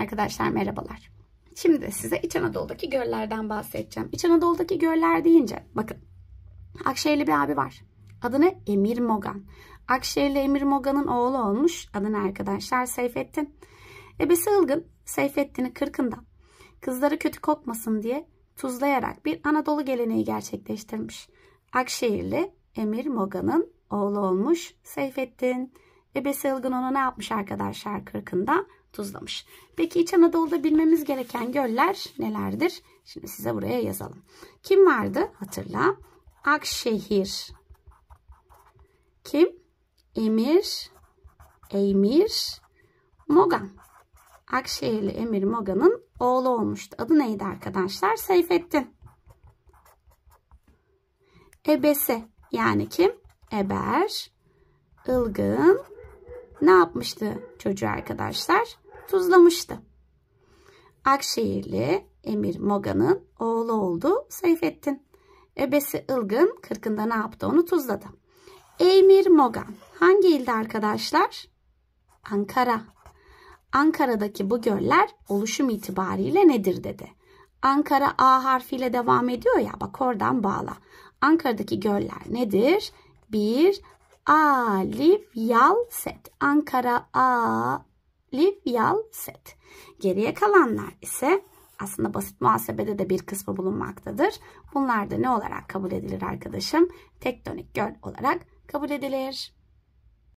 Arkadaşlar merhabalar. Şimdi size İç Anadolu'daki göllerden bahsedeceğim. İç Anadolu'daki göller deyince bakın Akşehirli bir abi var. Adını Emir Mogan. Akşehirli Emir Mogan'ın oğlu olmuş. Adını arkadaşlar Seyfettin. Ebesi Ilgın Seyfettin'i kırkında kızları kötü kokmasın diye tuzlayarak bir Anadolu geleneği gerçekleştirmiş. Akşehirli Emir Mogan'ın oğlu olmuş Seyfettin. Ebe Besi Ilgın ona ne yapmış arkadaşlar? Kırkında tuzlamış. Peki İç Anadolu'da bilmemiz gereken göller nelerdir? Şimdi size buraya yazalım. Kim vardı? Hatırla. Akşehir. Kim? Emir. Emir. Mogan. Akşehirli Emir Mogan'ın oğlu olmuştu. Adı neydi arkadaşlar? Seyfettin. Ebesi yani kim? Eber, Ilgın, ne yapmıştı çocuğu arkadaşlar? Tuzlamıştı. Akşehirli Emir Moga'nın oğlu oldu Seyfettin. Ebesi Ilgın kırkında ne yaptı onu tuzladı. Emir Mogan hangi ilde arkadaşlar? Ankara. Ankara'daki bu göller oluşum itibariyle nedir dedi. Ankara A harfiyle devam ediyor ya bak oradan bağla. Ankara'daki göller nedir? Bir alif yal set. Ankara alif yal set. Geriye kalanlar ise aslında basit muhasebede de bir kısmı bulunmaktadır. Bunlar da ne olarak kabul edilir arkadaşım? Tektonik göl olarak kabul edilir.